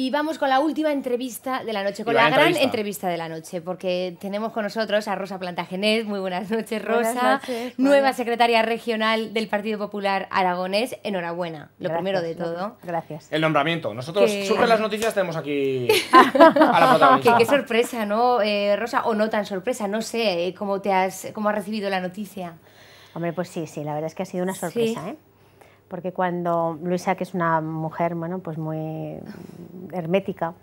Y vamos con la última entrevista de la noche, con la, gran entrevista. de la noche, porque tenemos con nosotros a Rosa Plantagenet. Muy buenas noches, Rosa. nueva secretaria regional del Partido Popular Aragonés. Enhorabuena, lo primero de todo. Gracias. El nombramiento. Nosotros, surgen las noticias, tenemos aquí a la protagonista. Qué sorpresa, ¿no, eh, Rosa? O no tan sorpresa, no sé eh, cómo, te has, recibido la noticia. Hombre, pues sí, sí, la verdad es que ha sido una sorpresa, ¿eh? porque cuando Luisa, que es una mujer bueno, pues muy hermética,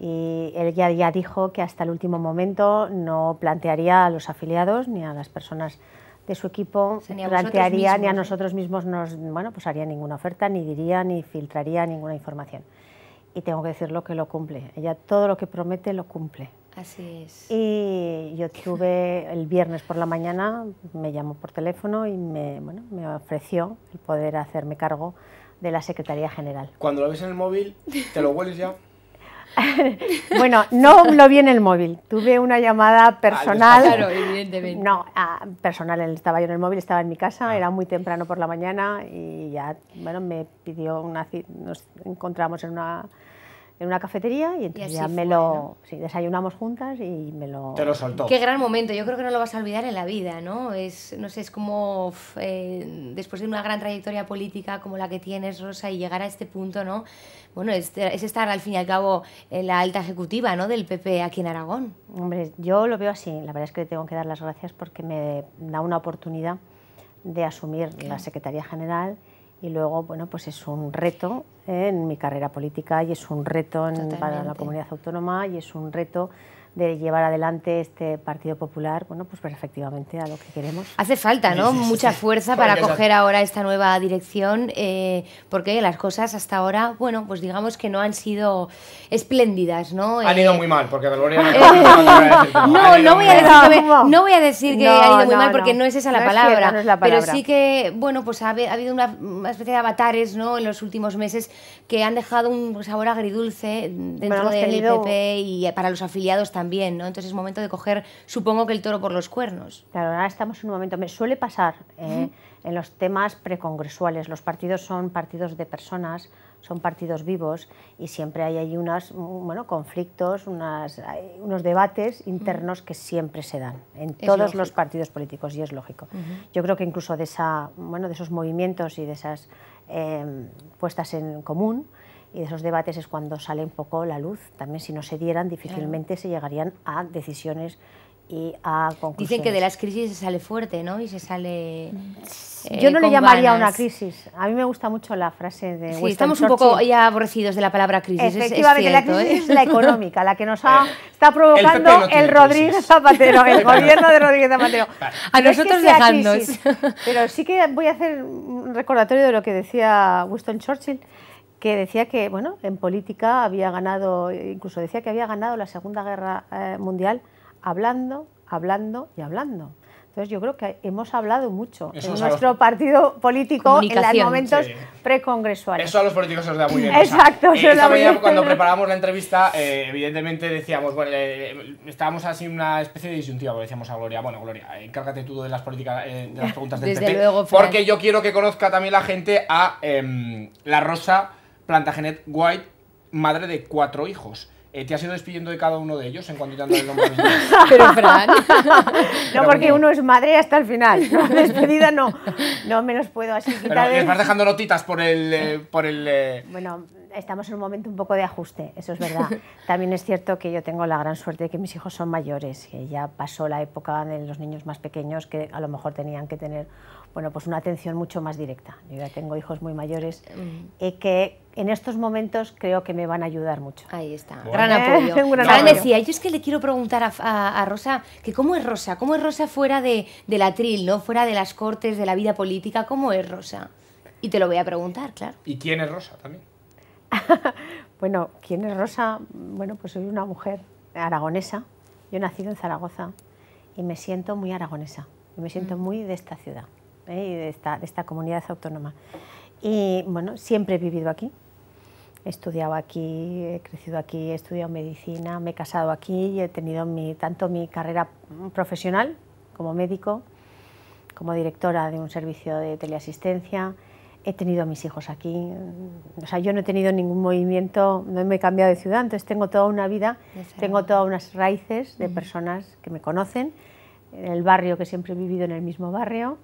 y él ya ya dijo que hasta el último momento no plantearía a los afiliados ni a las personas de su equipo, ni plantearía ni a ¿eh? nosotros mismos, nos, bueno, pues haría ninguna oferta, ni diría, ni filtraría ninguna información. Y tengo que decirlo que lo cumple. Ella todo lo que promete lo cumple. Así es. Y yo tuve el viernes por la mañana, me llamó por teléfono y me, bueno, me ofreció el poder hacerme cargo de la Secretaría General. Cuando lo ves en el móvil, ¿te lo hueles ya? bueno, no lo vi en el móvil. Tuve una llamada ah, personal. claro, evidentemente. No, ah, personal. Estaba yo en el móvil, estaba en mi casa, ah. era muy temprano por la mañana y ya, bueno, me pidió una nos encontramos en una en una cafetería y entonces ya me lo desayunamos juntas y me lo te lo soltó qué gran momento yo creo que no lo vas a olvidar en la vida no es no sé es como eh, después de una gran trayectoria política como la que tienes Rosa y llegar a este punto no bueno es, es estar al fin y al cabo en la alta ejecutiva no del PP aquí en Aragón hombre yo lo veo así la verdad es que le tengo que dar las gracias porque me da una oportunidad de asumir la secretaría general y luego, bueno, pues es un reto en mi carrera política y es un reto en, para la comunidad autónoma y es un reto de llevar adelante este Partido Popular, bueno, pues, efectivamente a lo que queremos. Hace falta, ¿no? Mucha fuerza para coger ahora esta nueva dirección, eh, porque las cosas hasta ahora, bueno, pues digamos que no han sido espléndidas, ¿no? Han ido eh, muy mal, porque Gloria... no, no voy, a decir, voy a decir que han ido muy mal, porque no es esa la palabra, pero sí que, bueno, pues ha, habido una, especie de avatares, ¿no?, en los últimos meses que han dejado un sabor agridulce dentro del PP y para los afiliados también. Entonces es momento de coger, supongo que el toro por los cuernos. Claro, ahora estamos en un momento, me suele pasar eh, en los temas precongresuales, los partidos son partidos de personas, son partidos vivos y siempre hay ahí unos mm, bueno, conflictos, unas, unos debates internos que siempre se dan en todos los partidos políticos y es lógico. Yo creo que incluso de, esa, bueno, de esos movimientos y de esas eh, puestas en común y de esos debates es cuando sale un poco la luz. También si no se dieran, difícilmente se llegarían a decisiones y a conclusiones. Dicen que de las crisis se sale fuerte, ¿no? Y se sale... Mm. Eh, Yo no le llamaría una crisis. A mí me gusta mucho la frase de... Sí, estamos un poco ya aborrecidos de la palabra crisis. Efectivamente, ¿eh? es, la crisis es la económica, la que nos eh, está provocando el, Rodríguez Zapatero, el gobierno de Rodríguez Zapatero. A nosotros dejándonos. pero sí que voy a hacer un recordatorio de lo que decía Winston Churchill que decía que bueno, en política había ganado, incluso decía que había ganado la Segunda Guerra eh, Mundial hablando, hablando y hablando. Entonces yo creo que hemos hablado mucho en nuestro partido político en los momentos precongresuales. Eso a los políticos se os da muy Exacto. Eh, cuando preparamos la entrevista, eh, evidentemente decíamos, bueno, estábamos así en una especie de disyuntiva, porque decíamos a Gloria, bueno, Gloria, encárgate tú de las políticas, de las preguntas del Desde porque yo quiero que conozca también la gente a em, la Rosa Plantagenet White, madre de cuatro hijos. Eh, ¿Te has ido despidiendo de cada uno de ellos en cuanto te han dado el nombre? Pero Fran. no, porque uno es madre hasta el final. despedida no. No me los puedo así quitar. Pero vas dejando notitas por el. Eh, por el eh, Bueno estamos en un momento un poco de ajuste, eso es verdad. También es cierto que yo tengo la gran suerte de que mis hijos son mayores, que ya pasó la época de los niños más pequeños que a lo mejor tenían que tener bueno, pues una atención mucho más directa. Yo ya tengo hijos muy mayores mm. y que en estos momentos creo que me van a ayudar mucho. Ahí está. Gran apoyo. decía, yo es que le quiero preguntar a, Rosa, que cómo es Rosa, cómo es Rosa fuera de, la atril, ¿no? fuera de las cortes, de la vida política, ¿cómo es Rosa? Y te lo voy a preguntar, claro. ¿Y quién es Rosa también? bueno, ¿quién es Rosa? Bueno, pues soy una mujer aragonesa. Yo he nacido en Zaragoza y me siento muy aragonesa. me siento mm. muy de esta ciudad ¿eh? y de esta, comunidad autónoma. Y bueno, siempre he vivido aquí. He estudiado aquí, he crecido aquí, he estudiado medicina, me he casado aquí y he tenido tanto mi carrera profesional como médico, como directora de un servicio de teleasistencia, he tenido a mis hijos aquí. Mm, o sea, yo no he tenido ningún movimiento, no me he cambiado de ciudad, entonces tengo toda una vida, tengo todas unas raíces de personas que me conocen, el barrio que siempre he vivido en el mismo barrio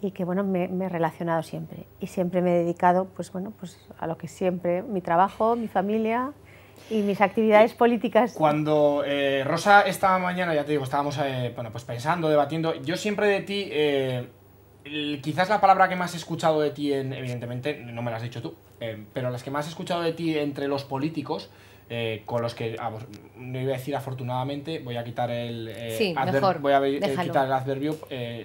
y que bueno, me, he relacionado siempre. Y siempre me he dedicado pues, bueno, pues, a lo que siempre, mi trabajo, mi familia, y mis actividades políticas. Cuando eh, Rosa esta mañana, ya te digo, estábamos eh, bueno, pues pensando, debatiendo, yo siempre de ti eh, quizás la palabra que más he escuchado de ti, evidentemente no me la has dicho tú, eh, pero las que más he escuchado de ti entre los políticos, eh, con los que, me no iba a decir afortunadamente, voy a quitar el, eh, voy a quitar el adverbio,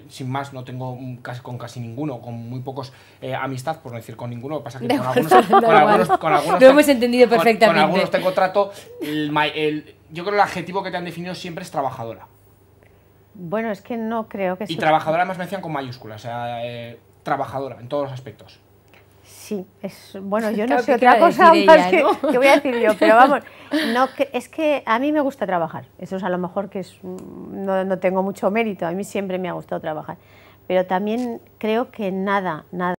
sin más, no tengo casi, con casi ninguno, con muy pocos amistad, por no decir con ninguno, pasa que con algunos, con, algunos, con algunos, hemos entendido perfectamente. Con, algunos tengo trato, yo creo que el adjetivo que te han definido siempre es trabajadora. Bueno, es que no creo que Y trabajadora más decían con mayúsculas, o sea, eh, trabajadora en todos los aspectos. Sí, es, bueno, yo no sé otra cosa más que, voy a decir yo, pero vamos, no, es que a mí me gusta trabajar, eso es a lo mejor que es, mm, no, no tengo mucho mérito, a mí siempre me ha gustado trabajar, pero también creo que nada, nada.